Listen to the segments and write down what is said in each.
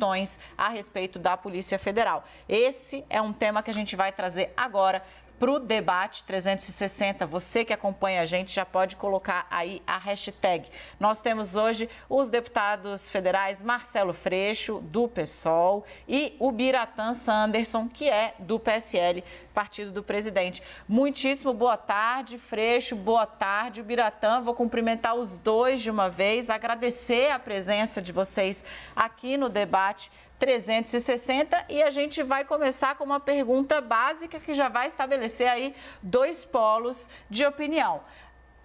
questões a respeito da Polícia Federal. Esse é um tema que a gente vai trazer agora para o debate 360. Você que acompanha a gente já pode colocar aí a hashtag. Nós temos hoje os deputados federais Marcelo Freixo, do PSOL, e o Biratã Sanderson, que é do PSL, partido do presidente. Muitíssimo boa tarde, Freixo, boa tarde, Biratã. Vou cumprimentar os dois de uma vez, agradecer a presença de vocês aqui no debate 360 e a gente vai começar com uma pergunta básica que já vai estabelecer aí dois polos de opinião.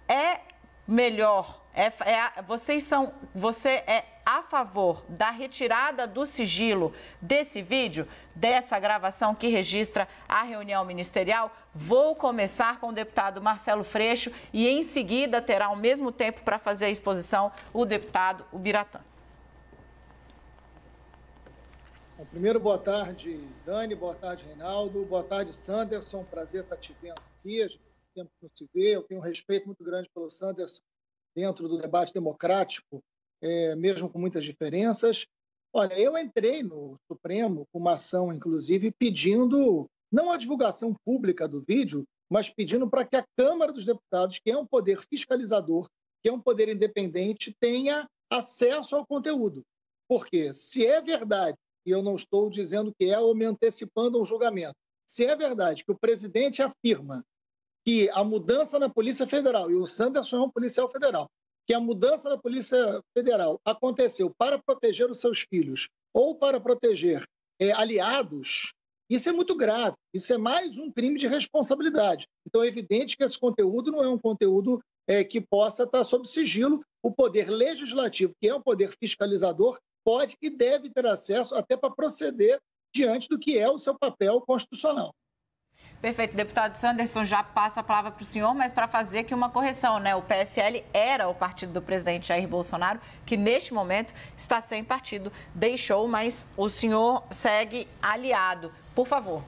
É melhor é, é, vocês são, você é a favor da retirada do sigilo desse vídeo, dessa gravação que registra a reunião ministerial? Vou começar com o deputado Marcelo Freixo e em seguida terá o mesmo tempo para fazer a exposição o deputado Ubiratã. Bom, primeiro, boa tarde, Dani, boa tarde, Reinaldo, boa tarde, Sanderson, prazer estar te vendo aqui, a gente tem tempo que não se vê, eu tenho um respeito muito grande pelo Sanderson dentro do debate democrático, é, mesmo com muitas diferenças. Olha, eu entrei no Supremo com uma ação, inclusive, pedindo não a divulgação pública do vídeo, mas pedindo para que a Câmara dos Deputados, que é um poder fiscalizador, que é um poder independente, tenha acesso ao conteúdo. Porque se é verdade e eu não estou dizendo que é ou me antecipando ao julgamento. Se é verdade que o presidente afirma que a mudança na Polícia Federal, e o Sanderson é um policial federal, que a mudança na Polícia Federal aconteceu para proteger os seus filhos ou para proteger é, aliados, isso é muito grave. Isso é mais um crime de responsabilidade. Então, é evidente que esse conteúdo não é um conteúdo é, que possa estar sob sigilo. O poder legislativo, que é o poder fiscalizador, pode e deve ter acesso até para proceder diante do que é o seu papel constitucional. Perfeito, deputado Sanderson, já passo a palavra para o senhor, mas para fazer aqui uma correção, né? O PSL era o partido do presidente Jair Bolsonaro, que neste momento está sem partido, deixou, mas o senhor segue aliado. Por favor.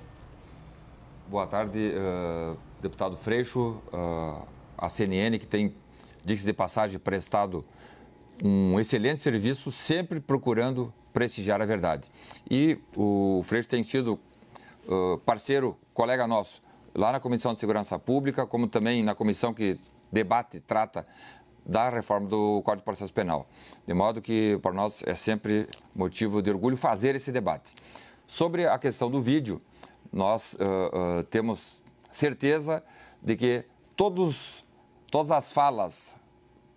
Boa tarde, uh, deputado Freixo, uh, a CNN, que tem, diz de passagem, prestado um excelente serviço, sempre procurando prestigiar a verdade. E o Freixo tem sido uh, parceiro, colega nosso, lá na Comissão de Segurança Pública, como também na comissão que debate, trata da reforma do Código de Processo Penal. De modo que, para nós, é sempre motivo de orgulho fazer esse debate. Sobre a questão do vídeo, nós uh, uh, temos certeza de que todos, todas as falas,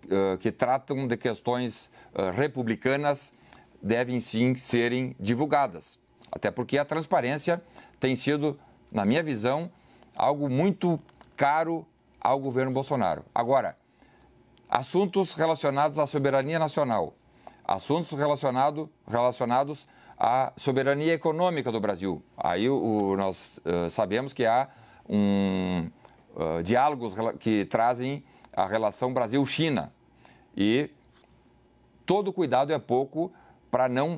eh, que tratam de questões eh, republicanas devem sim serem divulgadas. Até porque a transparência tem sido, na minha visão, algo muito caro ao governo Bolsonaro. Agora, assuntos relacionados à soberania nacional, assuntos relacionado, relacionados à soberania econômica do Brasil. Aí o, nós uh, sabemos que há um, uh, diálogos que trazem a relação Brasil-China. E todo cuidado é pouco para não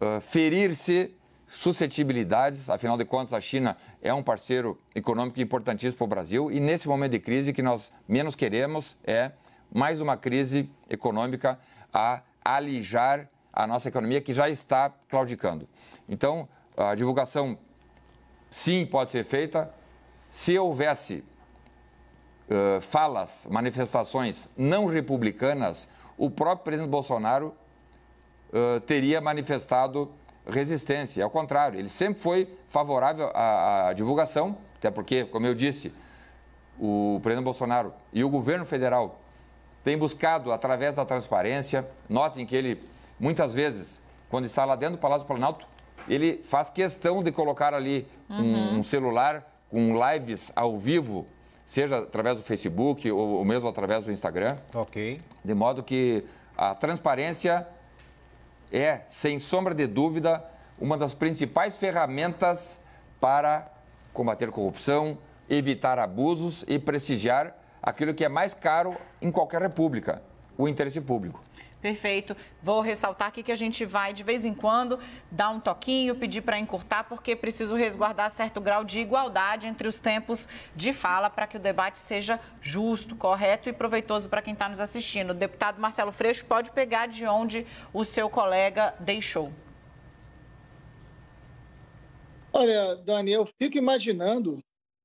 uh, ferir-se suscetibilidades. Afinal de contas, a China é um parceiro econômico importantíssimo para o Brasil e nesse momento de crise que nós menos queremos é mais uma crise econômica a alijar a nossa economia que já está claudicando. Então, a divulgação sim pode ser feita se houvesse eh, falas, manifestações não republicanas, o próprio presidente Bolsonaro eh, teria manifestado resistência. Ao contrário, ele sempre foi favorável à, divulgação, até porque, como eu disse, o presidente Bolsonaro e o governo federal têm buscado, através da transparência, notem que ele, muitas vezes, quando está lá dentro do Palácio do Planalto, ele faz questão de colocar ali uhum. um, um, celular com lives ao vivo seja através do Facebook ou, ou mesmo através do Instagram. Ok. De modo que a transparência é, sem sombra de dúvida, uma das principais ferramentas para combater corrupção, evitar abusos e prestigiar aquilo que é mais caro em qualquer república, o interesse público. Perfeito. Vou ressaltar aqui que a gente vai, de vez em quando, dar um toquinho, pedir para encurtar, porque preciso resguardar certo grau de igualdade entre os tempos de fala para que o debate seja justo, correto e proveitoso para quem está nos assistindo. deputado Marcelo Freixo pode pegar de onde o seu colega deixou. Olha, Dani, eu fico imaginando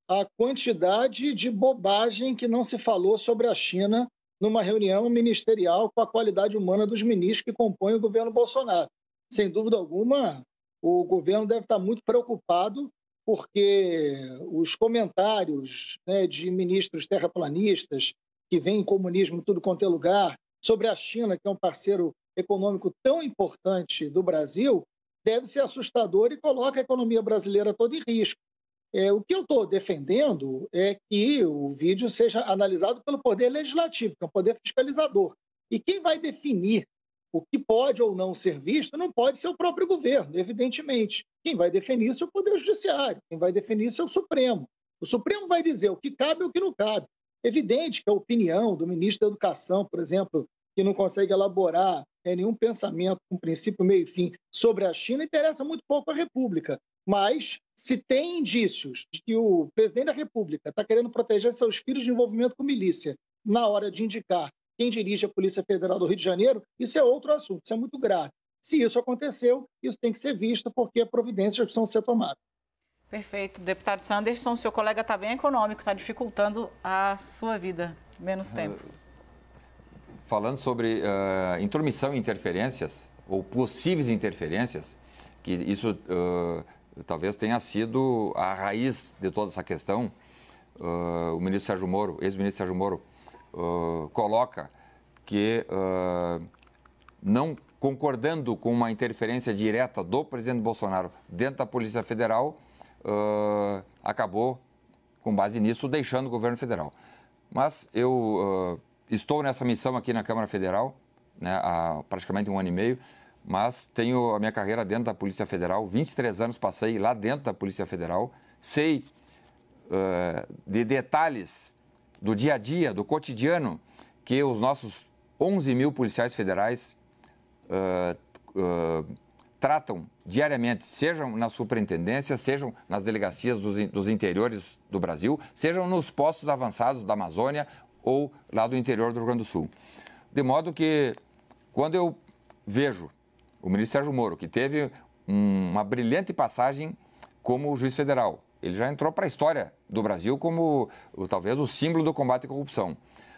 a quantidade de bobagem que não se falou sobre a China numa reunião ministerial com a qualidade humana dos ministros que compõem o governo Bolsonaro. Sem dúvida alguma, o governo deve estar muito preocupado porque os comentários né, de ministros terraplanistas que veem comunismo tudo quanto é lugar sobre a China, que é um parceiro econômico tão importante do Brasil, deve ser assustador e coloca a economia brasileira toda em risco. É, o que eu estou defendendo é que o vídeo seja analisado pelo Poder Legislativo, que é o um poder fiscalizador. E quem vai definir o que pode ou não ser visto não pode ser o próprio governo, evidentemente. Quem vai definir isso é o Poder Judiciário, quem vai definir isso é o Supremo. O Supremo vai dizer o que cabe e o que não cabe. Evidente que a opinião do ministro da Educação, por exemplo, que não consegue elaborar é, nenhum pensamento, um princípio, meio e fim sobre a China, interessa muito pouco à República. Mas se tem indícios de que o presidente da República está querendo proteger seus filhos de envolvimento com milícia na hora de indicar quem dirige a Polícia Federal do Rio de Janeiro, isso é outro assunto, isso é muito grave. Se isso aconteceu, isso tem que ser visto, porque providências precisam ser tomadas. Perfeito. Deputado Sanderson, seu colega está bem econômico, está dificultando a sua vida. Menos ah, tempo. Falando sobre uh, intromissão e interferências, ou possíveis interferências, que isso uh, talvez tenha sido a raiz de toda essa questão. Uh, o ministro Sérgio Moro, ex-ministro Sérgio Moro, uh, coloca que, uh, não concordando com uma interferência direta do presidente Bolsonaro dentro da Polícia Federal, acabou, com base nisso, deixando o governo federal. Mas eu estou nessa missão aqui na Câmara Federal né, há praticamente um ano e meio mas tenho a minha carreira dentro da Polícia Federal. 23 anos passei lá dentro da Polícia Federal. Sei uh, de detalhes do dia a dia, do cotidiano, que os nossos 11 mil policiais federais uh, uh, tratam diariamente, sejam na superintendência, sejam nas delegacias dos, dos interiores do Brasil, sejam nos postos avançados da Amazônia ou lá do interior do Rio Grande do Sul. De modo que, quando eu vejo o ministro Sérgio Moro, que teve uma brilhante passagem como juiz federal. Ele já entrou para a história do Brasil como talvez o símbolo do combate à corrupção.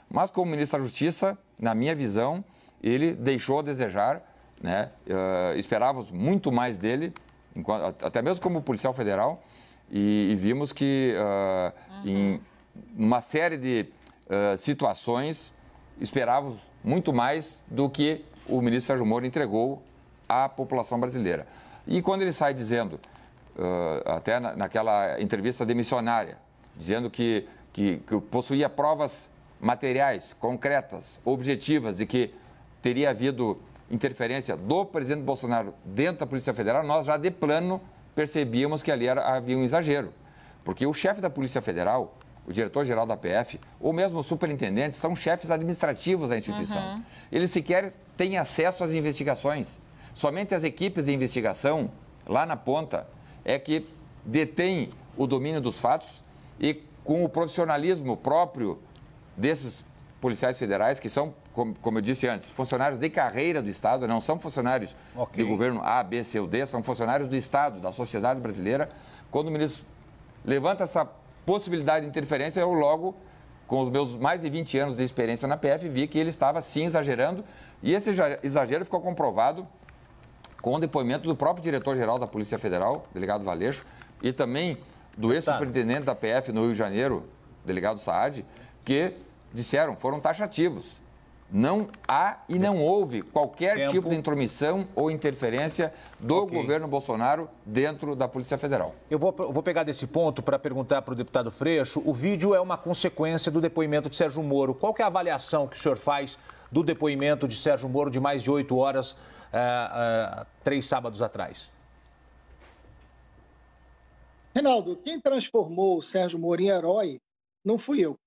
Mas como ministro da Justiça, na minha visão, ele deixou a desejar, né? Uh, esperávamos muito mais dele, enquanto, até mesmo como policial federal, e, e vimos que uh, uhum. em uma série de uh, situações esperávamos muito mais do que o ministro Sérgio Moro entregou à população brasileira. E quando ele sai dizendo, uh, até na, naquela entrevista demissionária, dizendo que, que, que possuía provas materiais, concretas, objetivas, de que teria havido interferência do presidente Bolsonaro dentro da Polícia Federal, nós já de plano percebíamos que ali era, havia um exagero. Porque o chefe da Polícia Federal, o diretor-geral da PF, ou mesmo o superintendente, são chefes administrativos da instituição. Uhum. Eles sequer têm acesso às investigações. Somente as equipes de investigação, lá na ponta, é que detêm o domínio dos fatos e com o profissionalismo próprio desses policiais federais, que são, como eu disse antes, funcionários de carreira do Estado, não são funcionários okay. do governo A, B, C ou D, são funcionários do Estado, da sociedade brasileira. Quando o ministro levanta essa possibilidade de interferência, eu logo, com os meus mais de 20 anos de experiência na PF, vi que ele estava sim exagerando e esse exagero ficou comprovado com depoimento do próprio diretor-geral da Polícia Federal, delegado Valeixo, e também do ex-superintendente da PF no Rio de Janeiro, delegado Saad, que disseram foram taxativos. Não há e não houve qualquer Tempo. tipo de intromissão ou interferência do okay. governo Bolsonaro dentro da Polícia Federal. Eu vou, vou pegar desse ponto para perguntar para o deputado Freixo. O vídeo é uma consequência do depoimento de Sérgio Moro. Qual é a avaliação que o senhor faz do depoimento de Sérgio Moro de mais de oito horas é, é, três sábados atrás? Reinaldo, quem transformou o Sérgio Mourinho em herói não fui eu.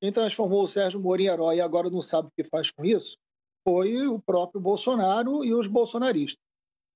Quem transformou o Sérgio Mourinho em herói e agora não sabe o que faz com isso foi o próprio Bolsonaro e os bolsonaristas.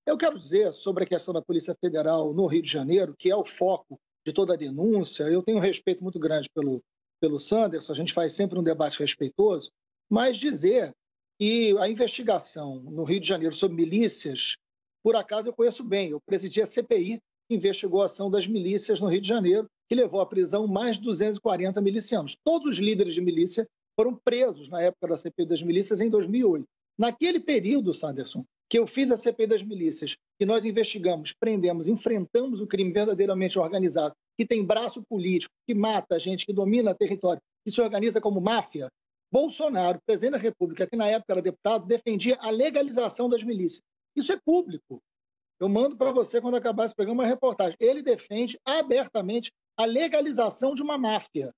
Eu quero dizer sobre a questão da Polícia Federal no Rio de Janeiro, que é o foco de toda a denúncia. Eu tenho um respeito muito grande pelo, pelo Sanders, a gente faz sempre um debate respeitoso, mas dizer e a investigação no Rio de Janeiro sobre milícias, por acaso eu conheço bem, eu presidi a CPI, que investigou a ação das milícias no Rio de Janeiro, que levou à prisão mais de 240 milicianos. Todos os líderes de milícia foram presos na época da CPI das milícias em 2008. Naquele período, Sanderson, que eu fiz a CPI das milícias, que nós investigamos, prendemos, enfrentamos o crime verdadeiramente organizado, que tem braço político, que mata a gente, que domina território, que se organiza como máfia, Bolsonaro, presidente da República, que na época era deputado, defendia a legalização das milícias. Isso é público. Eu mando para você, quando acabar esse programa, uma reportagem. Ele defende abertamente a legalização de uma máfia.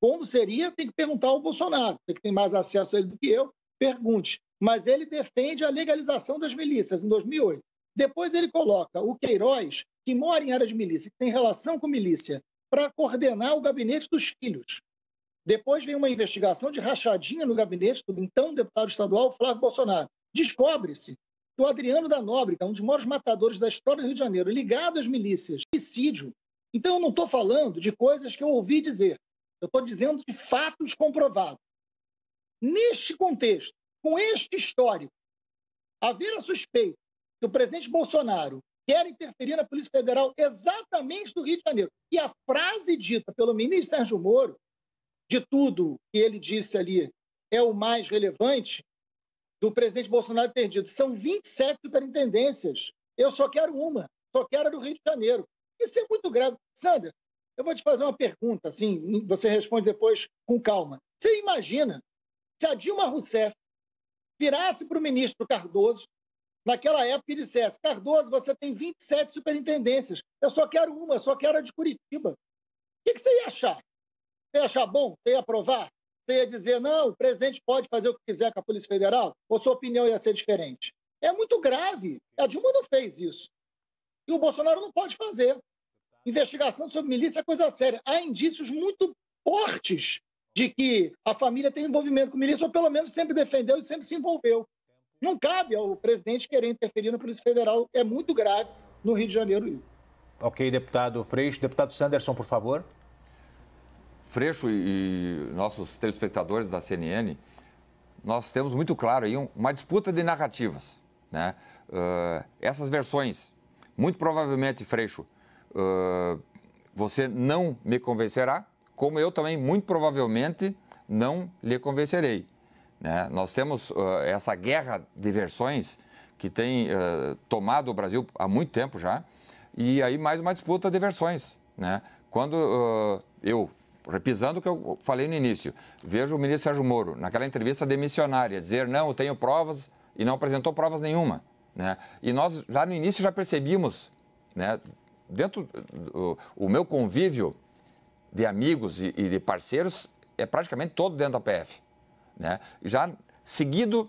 Como seria? Tem que perguntar ao Bolsonaro, que tem mais acesso a ele do que eu, pergunte. Mas ele defende a legalização das milícias em 2008. Depois ele coloca o Queiroz, que mora em área de milícia, que tem relação com milícia, para coordenar o gabinete dos filhos. Depois vem uma investigação de rachadinha no gabinete do então deputado estadual Flávio Bolsonaro. Descobre-se que o Adriano da Nóbrega, é um dos maiores matadores da história do Rio de Janeiro, ligado às milícias, homicídio. Então, eu não estou falando de coisas que eu ouvi dizer. Eu estou dizendo de fatos comprovados. Neste contexto, com este histórico, haver a suspeita que o presidente Bolsonaro quer interferir na Polícia Federal exatamente do Rio de Janeiro. E a frase dita pelo ministro Sérgio Moro de tudo que ele disse ali é o mais relevante do presidente Bolsonaro ter dito. São 27 superintendências. Eu só quero uma. Só quero a do Rio de Janeiro. Isso é muito grave. Sander, eu vou te fazer uma pergunta, assim, você responde depois com calma. Você imagina se a Dilma Rousseff virasse para o ministro Cardoso naquela época e dissesse: Cardoso, você tem 27 superintendências, eu só quero uma, só quero a de Curitiba. O que, que você ia achar? a achar bom? tem a aprovar? tem a dizer, não, o presidente pode fazer o que quiser com a Polícia Federal? Ou sua opinião ia ser diferente? É muito grave. A Dilma não fez isso. E o Bolsonaro não pode fazer. Investigação sobre milícia é coisa séria. Há indícios muito fortes de que a família tem envolvimento com milícia, ou pelo menos sempre defendeu e sempre se envolveu. Não cabe ao presidente querer interferir na Polícia Federal. É muito grave no Rio de Janeiro. Ok, deputado Freixo. Deputado Sanderson, por favor. Freixo e, nossos telespectadores da CNN, nós temos muito claro aí uma disputa de narrativas. Né? Uh, essas versões, muito provavelmente, Freixo, uh, você não me convencerá, como eu também, muito provavelmente, não lhe convencerei. Né? Nós temos uh, essa guerra de versões que tem tomado o Brasil há muito tempo já, e aí mais uma disputa de versões. Né? Quando eu Repisando o que eu falei no início, vejo o ministro Sérgio Moro, naquela entrevista demissionária, dizer: não, eu tenho provas e não apresentou provas nenhuma. Né? E nós, lá no início, já percebimos, né, dentro do o meu convívio de amigos e, e de parceiros, é praticamente todo dentro da PF. Né? Já seguido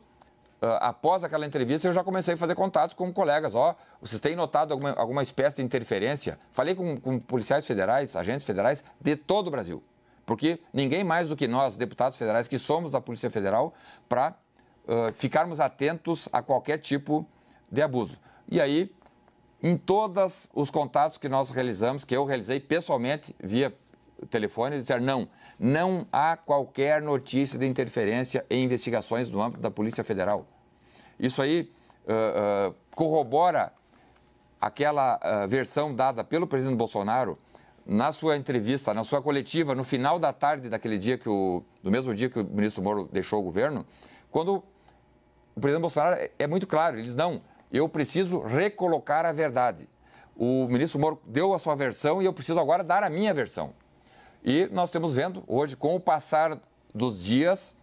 ah, após aquela entrevista, eu já comecei a fazer contatos com colegas. Ó, oh, vocês têm notado alguma, alguma espécie de interferência? Falei com, com policiais federais, agentes federais de todo o Brasil. Porque ninguém mais do que nós, deputados federais, que somos da Polícia Federal, para uh, ah, ficarmos atentos a qualquer tipo de abuso. E aí, em todos os contatos que nós realizamos, que eu realizei pessoalmente via telefone e disseram: não, não há qualquer notícia de interferência em investigações no âmbito da Polícia Federal. Isso aí uh, uh, corrobora aquela uh, versão dada pelo presidente Bolsonaro na sua entrevista, na sua coletiva, no final da tarde daquele dia que o, do mesmo dia que o ministro Moro deixou o governo, quando o presidente Bolsonaro é, é muito claro, eles não, eu preciso recolocar a verdade. O ministro Moro deu a sua versão e eu preciso agora dar a minha versão. E nós estamos vendo hoje, com o passar dos dias,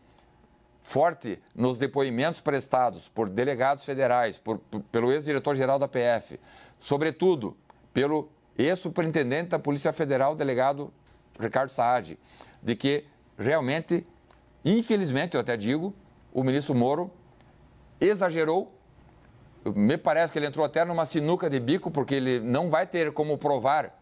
forte nos depoimentos prestados por delegados federais, por, por, pelo ex-diretor-geral da PF, sobretudo pelo ex-superintendente da Polícia Federal, delegado Ricardo Saad, de que realmente, infelizmente, eu até digo, o ministro Moro exagerou. Me parece que ele entrou até numa sinuca de bico, porque ele não vai ter como provar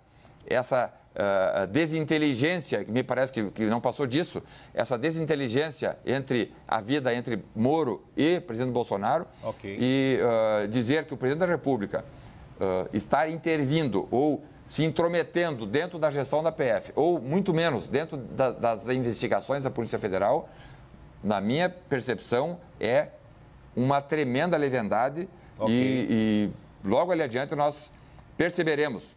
essa uh, desinteligência, que me parece que, que, não passou disso, essa desinteligência entre a vida entre Moro e presidente Bolsonaro, okay. e uh, dizer que o presidente da República uh, intervindo ou se intrometendo dentro da gestão da PF, ou muito menos dentro da, das investigações da Polícia Federal, na minha percepção, é uma tremenda leviandade okay. e, e logo ali adiante nós perceberemos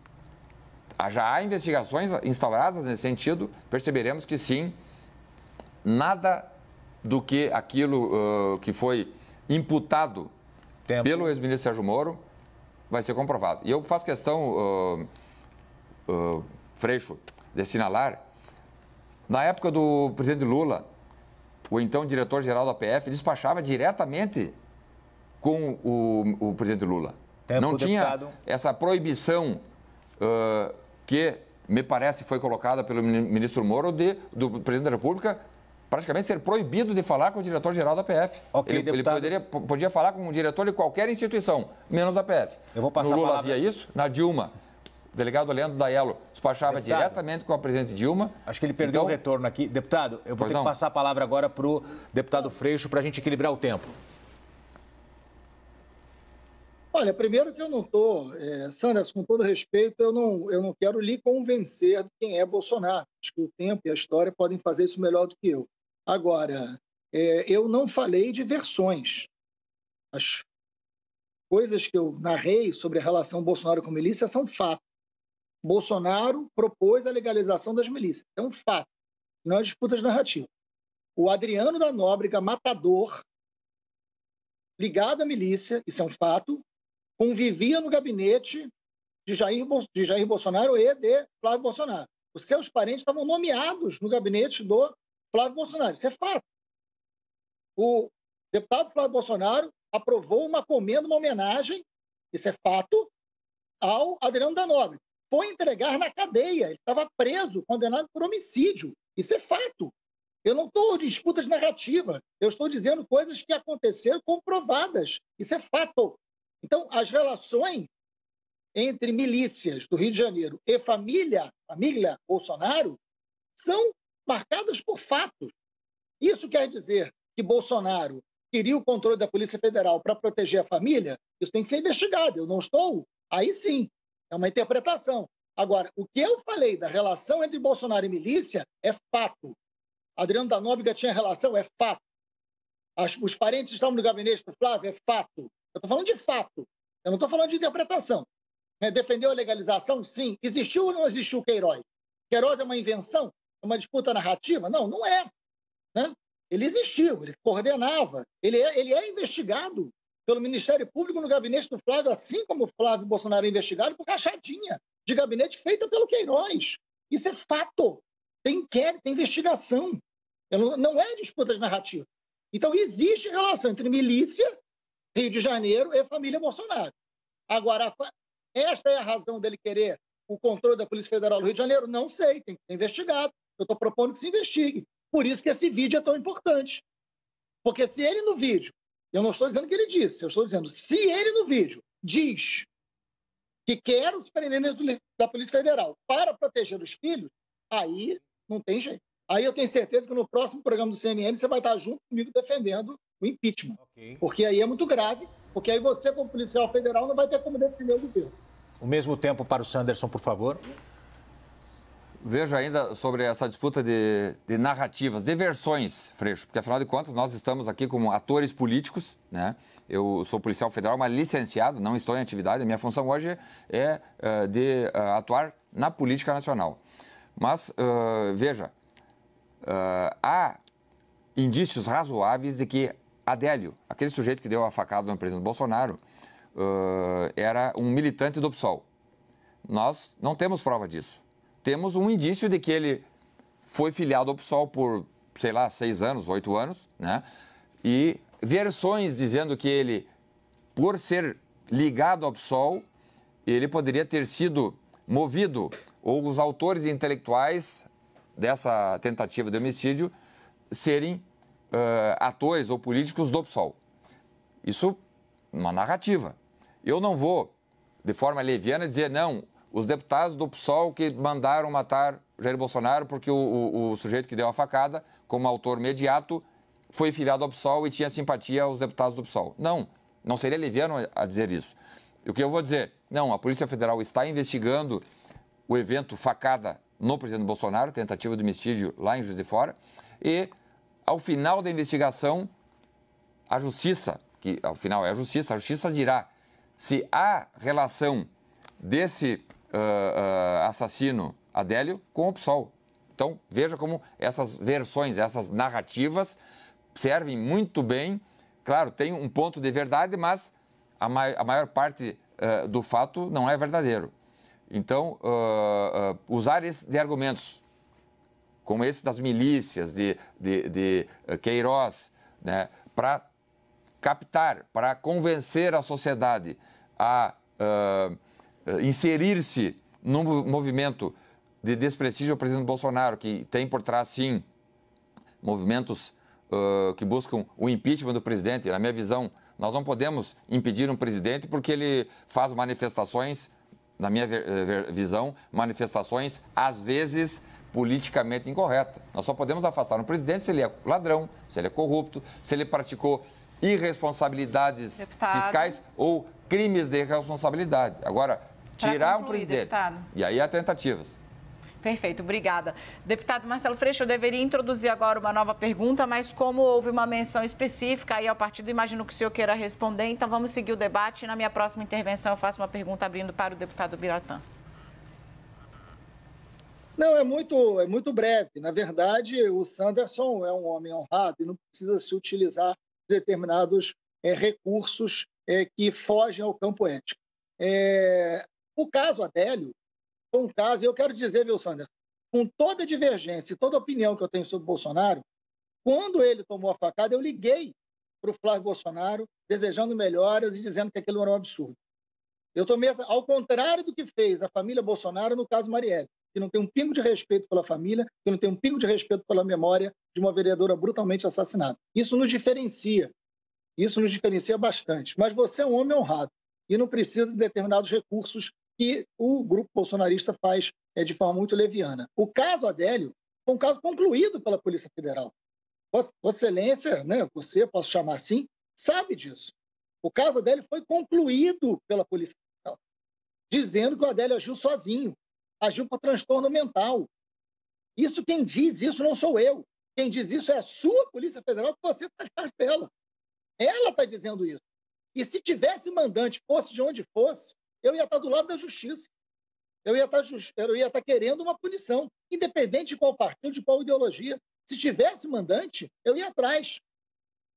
ah, já há investigações instauradas nesse sentido, perceberemos que sim, nada do que aquilo uh, que foi imputado Tempo. pelo ex-ministro Sérgio Moro vai ser comprovado. E eu faço questão, uh, uh, Freixo, de assinalar, na época do presidente Lula, o então diretor-geral da PF despachava diretamente com o, o presidente Lula. Tempo, Não tinha deputado. essa proibição que me parece foi colocada pelo ministro Moro de, do presidente da República praticamente ser proibido de falar com o diretor-geral da PF. Okay, ele, ele poderia, podia falar com o diretor de qualquer instituição, menos da PF. Eu vou passar no Lula havia isso, na Dilma. O delegado Leandro Daiello despachava Deputado, diretamente com a presidente Dilma. Acho que ele perdeu então, o retorno aqui. Deputado, eu vou ter não. que passar a palavra agora para o deputado Freixo para a gente equilibrar o tempo. Olha, primeiro que eu não estou, é, Sanders, com todo respeito, eu não, eu não quero lhe convencer de quem é Bolsonaro. Acho que o tempo e a história podem fazer isso melhor do que eu. Agora, é, eu não falei de versões. As coisas que eu narrei sobre a relação Bolsonaro com milícia são fatos. Bolsonaro propôs a legalização das milícias. É um fato, não é disputa de narrativa. O Adriano da Nóbrega, matador, ligado à milícia, isso é um fato, convivia no gabinete de Jair, de Jair Bolsonaro e de Flávio Bolsonaro. Os seus parentes estavam nomeados no gabinete do Flávio Bolsonaro. Isso é fato. O deputado Flávio Bolsonaro aprovou uma comenda, uma homenagem, isso é fato, ao Adriano da Nobre. Foi entregar na cadeia. Ele estava preso, condenado por homicídio. Isso é fato. Eu não estou em disputa de narrativa. Eu estou dizendo coisas que aconteceram comprovadas. Isso é fato. Então, as relações entre milícias do Rio de Janeiro e família, família Bolsonaro, são marcadas por fatos. Isso quer dizer que Bolsonaro queria o controle da Polícia Federal para proteger a família? Isso tem que ser investigado. Eu não estou. Aí sim, é uma interpretação. Agora, o que eu falei da relação entre Bolsonaro e milícia é fato. Adriano da Nóbrega tinha relação, é fato. As, os parentes estavam no gabinete do Flávio, é fato. Eu estou falando de fato, eu não estou falando de interpretação. Né, Defendeu a legalização? Sim. Existiu ou não existiu o Queiroz? Queiroz é uma invenção? É uma disputa narrativa? Não, não é. Né? Ele existiu, ele coordenava, ele é, ele é investigado pelo Ministério Público no gabinete do Flávio, assim como o Flávio Bolsonaro é investigado por rachadinha de gabinete feita pelo Queiroz. Isso é fato. Tem inquérito, tem investigação. Não é disputa de narrativa. Então, existe relação entre milícia Rio de Janeiro e família Bolsonaro. Agora, esta é a razão dele querer o controle da Polícia Federal do Rio de Janeiro? Não sei, tem que ser investigado. Eu estou propondo que se investigue. Por isso que esse vídeo é tão importante. Porque se ele no vídeo, eu não estou dizendo que ele disse, eu estou dizendo, se ele no vídeo diz que quer os prendedores da Polícia Federal para proteger os filhos, aí não tem jeito. Aí eu tenho certeza que no próximo programa do CNN você vai estar junto comigo defendendo o impeachment. Okay. Porque aí é muito grave, porque aí você, como policial federal, não vai ter como defender o governo. O mesmo tempo para o Sanderson, por favor. Veja ainda sobre essa disputa de, de, narrativas, de versões, Freixo, porque afinal de contas nós estamos aqui como atores políticos, né? Eu sou policial federal, mas licenciado, não estou em atividade, a minha função hoje é, eh, de eh, atuar na política nacional. Mas, uh, veja, uh, há indícios razoáveis de que Adélio, aquele sujeito que deu a facada no presidente Bolsonaro, uh, era um militante do PSOL. Nós não temos prova disso. Temos um indício de que ele foi filiado ao PSOL por, sei lá, seis anos, oito anos, né? E versões dizendo que ele, por ser ligado ao PSOL, ele poderia ter sido movido, ou os autores intelectuais dessa tentativa de homicídio serem uh, atores ou políticos do PSOL. Isso uma narrativa. Eu não vou, de forma leviana, dizer não, os deputados do PSOL que mandaram matar Jair Bolsonaro porque o, o, o sujeito que deu a facada, como autor mediato, foi filiado ao PSOL e tinha simpatia aos deputados do PSOL. Não, não seria leviano a dizer isso. O que eu vou dizer? Não, a Polícia Federal está investigando o evento facada no presidente Bolsonaro, tentativa de homicídio lá em Juiz de Fora, e ao final da investigação, a justiça, que ao final é a justiça, a justiça dirá se há relação desse uh, uh, assassino Adélio com o PSOL. Então, veja como essas versões, essas narrativas servem muito bem. Claro, tem um ponto de verdade, mas a, mai a maior parte uh, do fato não é verdadeiro. Então, uh, uh, usar esse de argumentos, como esse das milícias, de, de, de ah, Queiroz, né, para captar, para convencer a sociedade a uh, inserir-se num movimento de desprestígio ao presidente Bolsonaro, que tem por trás, sim, movimentos uh, que buscam o impeachment do presidente. Na minha visão, nós não podemos impedir um presidente porque ele faz manifestações na minha eh, visão, manifestações, às vezes, politicamente incorretas. Nós só podemos afastar um presidente se ele é ladrão, se ele é corrupto, se ele praticou irresponsabilidades deputado. fiscais ou crimes de responsabilidade. Agora, tirar concluir, um presidente. Deputado. E aí há tentativas. Perfeito, obrigada. Deputado Marcelo Freixo, eu deveria introduzir agora uma nova pergunta, mas como houve uma menção específica aí ao é partido, imagino que o senhor queira responder, então vamos seguir o debate. Na minha próxima intervenção, eu faço uma pergunta abrindo para o deputado Biratã. Não, é muito, é muito breve. Na verdade, o Sanderson é um homem honrado e não precisa se utilizar determinados é, recursos é, que fogem ao campo ético. É, o caso Adélio um caso, e eu quero dizer, viu, Sanders, com toda divergência e toda opinião que eu tenho sobre Bolsonaro, quando ele tomou a facada, eu liguei para o Flávio Bolsonaro, desejando melhoras e dizendo que aquilo era um absurdo. Eu tomei essa, ao contrário do que fez a família Bolsonaro no caso Marielle, que não tem um pingo de respeito pela família, que não tem um pingo de respeito pela memória de uma vereadora brutalmente assassinada. Isso nos diferencia. Isso nos diferencia bastante. Mas você é um homem honrado e não precisa de determinados recursos que o grupo bolsonarista faz é, de forma muito leviana. O caso Adélio foi um caso concluído pela Polícia Federal. Vossa Excelência, né, você, posso chamar assim, sabe disso. O caso Adélio foi concluído pela Polícia Federal, dizendo que o Adélio agiu sozinho, agiu por transtorno mental. Isso quem diz isso não sou eu. Quem diz isso é a sua Polícia Federal, que você faz parte dela. Ela está dizendo isso. E se tivesse mandante, fosse de onde fosse, eu ia estar do lado da justiça. Eu ia estar, eu ia estar querendo uma punição, independente de qual partido, de qual ideologia. Se tivesse mandante, eu ia atrás.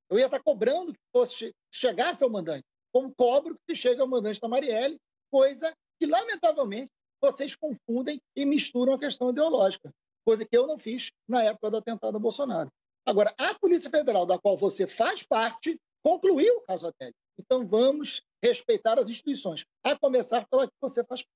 Eu ia estar cobrando que fosse, chegasse ao mandante, como cobro que se chega ao mandante da Marielle, coisa que, lamentavelmente, vocês confundem e misturam a questão ideológica, coisa que eu não fiz na época do atentado a Bolsonaro. Agora, a Polícia Federal, da qual você faz parte, concluiu o caso até. Então, vamos respeitar as instituições, a começar pela que você faz parte.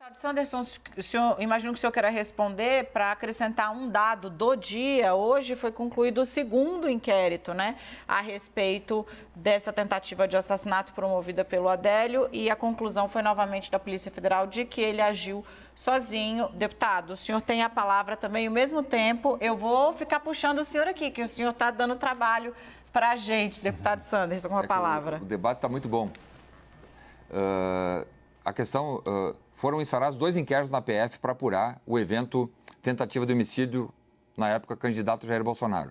Deputado Sanderson, senhor, imagino que o senhor queira responder para acrescentar um dado do dia. Hoje foi concluído o segundo inquérito, né, a respeito dessa tentativa de assassinato promovida pelo Adélio e a conclusão foi novamente da Polícia Federal de que ele agiu sozinho. Deputado, o senhor tem a palavra também. Ao mesmo tempo, eu vou ficar puxando o senhor aqui, que o senhor está dando trabalho para a gente, deputado Sanders, alguma é palavra. O, o, debate está muito bom. Uh, a questão. Uh, foram instalados dois inquéritos na PF para apurar o evento tentativa de homicídio, na época, candidato Jair Bolsonaro.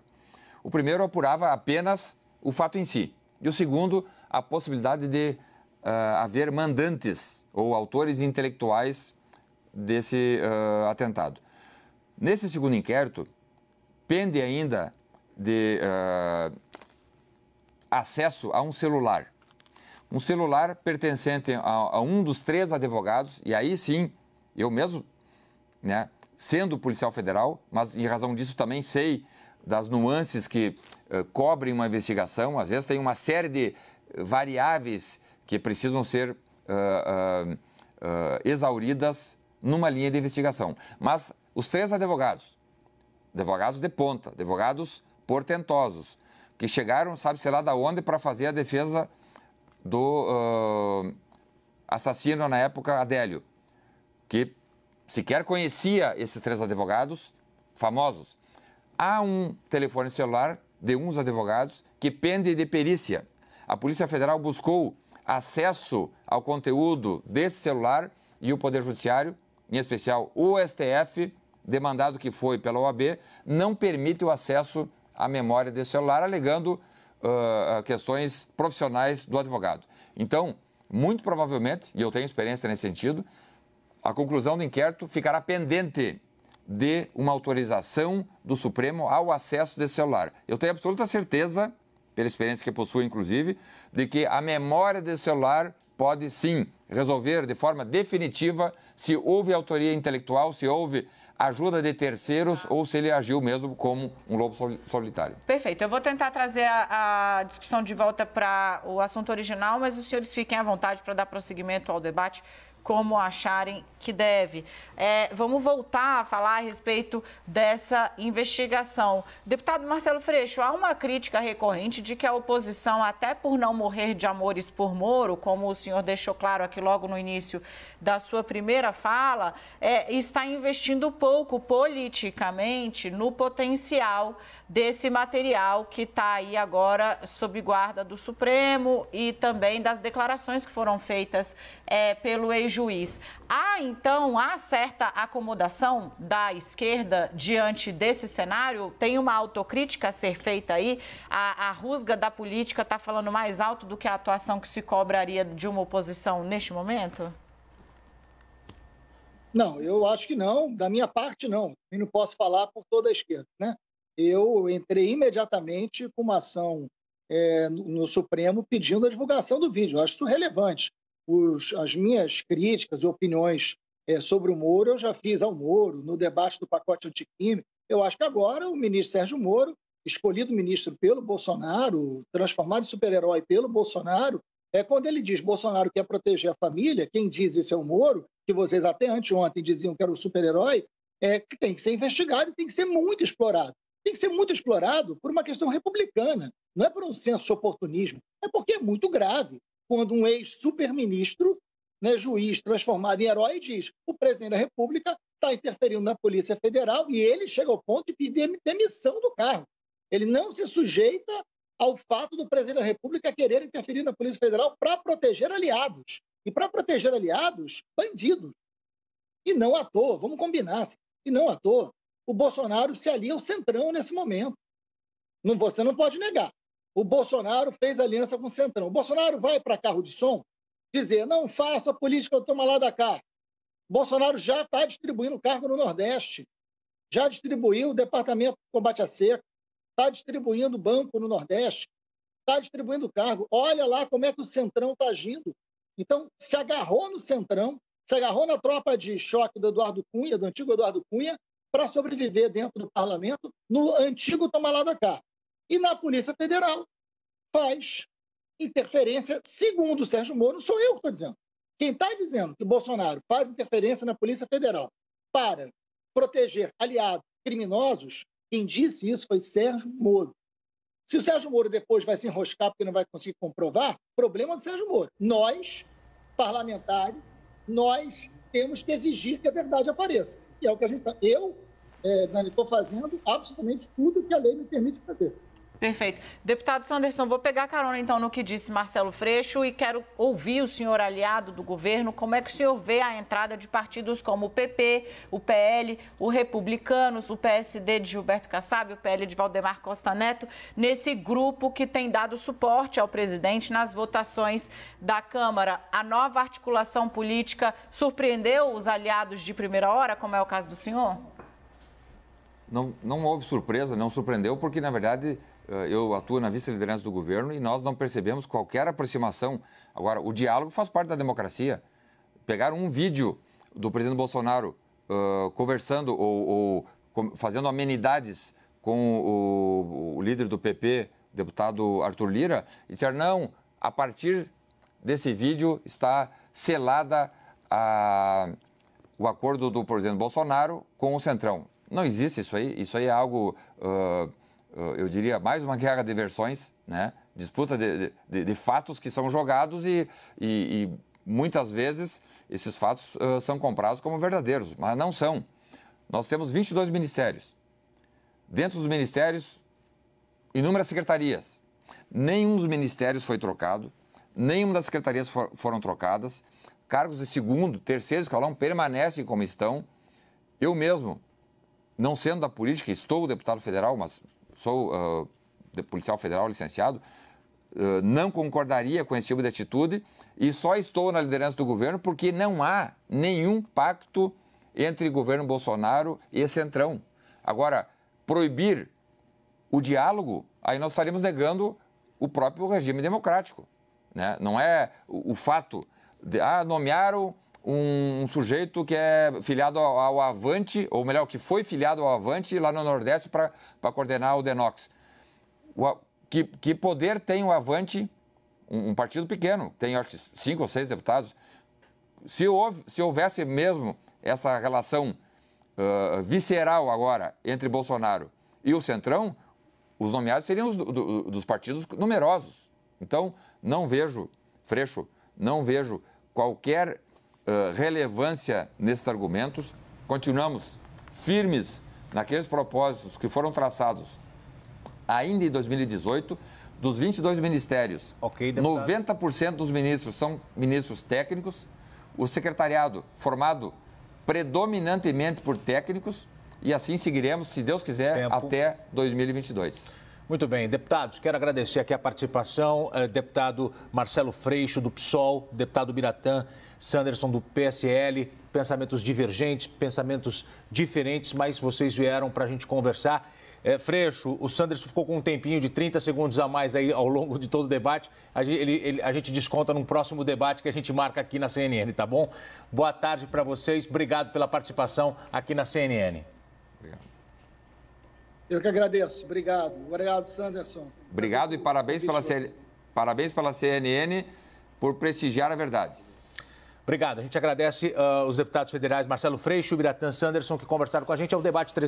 O primeiro apurava apenas o fato em si, e o segundo, a possibilidade de uh, haver mandantes ou autores intelectuais desse uh, atentado. Nesse segundo inquérito, pende ainda de uh, acesso a um celular. Um celular pertencente a, a um dos três advogados, e aí sim, eu mesmo, né, sendo policial federal, mas em razão disso também sei das nuances que eh, cobrem uma investigação, às vezes tem uma série de eh, variáveis que precisam ser uh, uh, exauridas numa linha de investigação. Mas os três advogados, advogados de ponta, advogados portentosos, que chegaram, sabe-se lá da onde, para fazer a defesa do uh, assassino na época, Adélio, que sequer conhecia esses três advogados famosos. Há um telefone celular de uns advogados que pende de perícia. A Polícia Federal buscou acesso ao conteúdo desse celular e o Poder Judiciário, em especial o STF, demandado que foi pela OAB, não permite o acesso a memória desse celular, alegando uh, questões profissionais do advogado. Então, muito provavelmente, e eu tenho experiência nesse sentido, a conclusão do inquérito ficará pendente de uma autorização do Supremo ao acesso desse celular. Eu tenho absoluta certeza, pela experiência que possuo, inclusive, de que a memória desse celular pode sim resolver de forma definitiva se houve autoria intelectual, se houve ajuda de terceiros ou se ele agiu mesmo como um lobo solitário. Perfeito. Eu vou tentar trazer a, a discussão de volta para o assunto original, mas os senhores fiquem à vontade para dar prosseguimento ao debate como acharem que deve. É, vamos voltar a falar a respeito dessa investigação. Deputado Marcelo Freixo, há uma crítica recorrente de que a oposição, até por não morrer de amores por Moro, como o senhor deixou claro aqui logo no início da sua primeira fala, é, está investindo pouco politicamente no potencial desse material que está aí agora sob guarda do Supremo e também das declarações que foram feitas é, pelo ex juiz. Há, então, há certa acomodação da esquerda diante desse cenário? Tem uma autocrítica a ser feita aí? A, a rusga da política está falando mais alto do que a atuação que se cobraria de uma oposição neste momento? Não, eu acho que não. Da minha parte, não. Eu não posso falar por toda a esquerda, né? Eu entrei imediatamente com uma ação é, no Supremo pedindo a divulgação do vídeo. Eu acho isso relevante os, as minhas críticas e opiniões é, sobre o Moro, eu já fiz ao Moro, no debate do pacote anticrime. Eu acho que agora o ministro Sérgio Moro, escolhido ministro pelo Bolsonaro, transformado em super-herói pelo Bolsonaro, é quando ele diz Bolsonaro quer proteger a família, quem diz isso é o Moro, que vocês até anteontem diziam que era o super-herói, é, que tem que ser investigado e tem que ser muito explorado. Tem que ser muito explorado por uma questão republicana, não é por um senso de oportunismo, é porque é muito grave quando um ex-superministro, né, juiz transformado em herói, diz o presidente da República está interferindo na Polícia Federal e ele chega ao ponto de pedir demissão do cargo. Ele não se sujeita ao fato do presidente da República querer interferir na Polícia Federal para proteger aliados. E para proteger aliados, bandidos. E não à toa, vamos combinar, se assim, e não à toa, o Bolsonaro se alia ao Centrão nesse momento. Não, você não pode negar o Bolsonaro fez aliança com o Centrão. O Bolsonaro vai para carro de som dizer, não faço a política, eu tomo lá da cá. O Bolsonaro já está distribuindo cargo no Nordeste, já distribuiu o Departamento de Combate à Seca, está distribuindo banco no Nordeste, está distribuindo cargo. Olha lá como é que o Centrão está agindo. Então, se agarrou no Centrão, se agarrou na tropa de choque do Eduardo Cunha, do antigo Eduardo Cunha, para sobreviver dentro do parlamento no antigo Tomalada Cá. E na Polícia Federal faz interferência, segundo o Sérgio Moro, sou eu que estou dizendo. Quem está dizendo que Bolsonaro faz interferência na Polícia Federal para proteger aliados criminosos, quem disse isso foi Sérgio Moro. Se o Sérgio Moro depois vai se enroscar porque não vai conseguir comprovar, problema do Sérgio Moro. Nós, parlamentares, nós temos que exigir que a verdade apareça. E é o que a gente está. Eu, é, eh, estou fazendo absolutamente tudo que a lei me permite fazer. Perfeito. Deputado Sanderson, vou pegar carona então no que disse Marcelo Freixo e quero ouvir o senhor aliado do governo. Como é que o senhor vê a entrada de partidos como o PP, o PL, o Republicanos, o PSD de Gilberto Kassab, o PL de Valdemar Costa Neto, nesse grupo que tem dado suporte ao presidente nas votações da Câmara? A nova articulação política surpreendeu os aliados de primeira hora, como é o caso do senhor? Não, não houve surpresa, não surpreendeu, porque na verdade eh, eu atuo na vice-liderança do governo e nós não percebemos qualquer aproximação. Agora, o diálogo faz parte da democracia. Pegaram um vídeo do presidente Bolsonaro uh, conversando ou, ou, fazendo amenidades com o, o, líder do PP, deputado Arthur Lira, e dizer: não, a partir desse vídeo está selada a, o acordo do presidente Bolsonaro com o Centrão. Não existe isso aí, isso aí é algo. Uh, eu diria, mais uma guerra de versões, né? disputa de, de, de fatos que são jogados e, e, e muitas vezes esses fatos uh, são comprados como verdadeiros, mas não são. Nós temos 22 ministérios. Dentro dos ministérios, inúmeras secretarias. Nenhum dos ministérios foi trocado, nenhuma das secretarias for, foram trocadas. Cargos de segundo, terceiro escalão permanecem como estão. Eu mesmo, não sendo da política, estou deputado federal, mas sou uh, policial federal licenciado, uh, não concordaria com esse tipo de atitude e só estou na liderança do governo porque não há nenhum pacto entre governo Bolsonaro e Centrão. Agora, proibir o diálogo, aí nós estaremos negando o próprio regime democrático. Né? Não é o, o fato de, ah, nomearam um, um, sujeito que é filiado ao, ao, Avante, ou melhor, que foi filiado ao Avante lá no Nordeste para coordenar o Denox. O, que, que poder tem o Avante, um, um, partido pequeno, tem acho que cinco ou seis deputados. Se, houve, se houvesse mesmo essa relação uh, visceral agora entre Bolsonaro e o Centrão, os nomeados seriam os do, do, dos partidos numerosos. Então, não vejo, Freixo, não vejo qualquer eh, relevância nesses argumentos. Continuamos firmes naqueles propósitos que foram traçados ainda em 2018 dos 22 ministérios. Okay, 90% dos ministros são ministros técnicos. O secretariado formado predominantemente por técnicos e assim seguiremos, se Deus quiser, Tempo. até 2022. Muito bem, deputados, quero agradecer aqui a participação, eh, deputado Marcelo Freixo, do PSOL, deputado Biratã Sanderson, do PSL, pensamentos divergentes, pensamentos diferentes, mas vocês vieram para a gente conversar. Eh, Freixo, o Sanderson ficou com um tempinho de 30 segundos a mais aí ao longo de todo o debate, a gente, ele, ele, a gente desconta num próximo debate que a gente marca aqui na CNN, tá bom? Boa tarde para vocês, obrigado pela participação aqui na CNN. Obrigado. Eu que agradeço. Obrigado. Obrigado, Sanderson. Obrigado e parabéns pela, C... parabéns pela CNN por prestigiar a verdade. Obrigado. A gente agradece uh, os deputados federais Marcelo Freixo e Biratã Sanderson que conversaram com a gente. ao é o debate 3...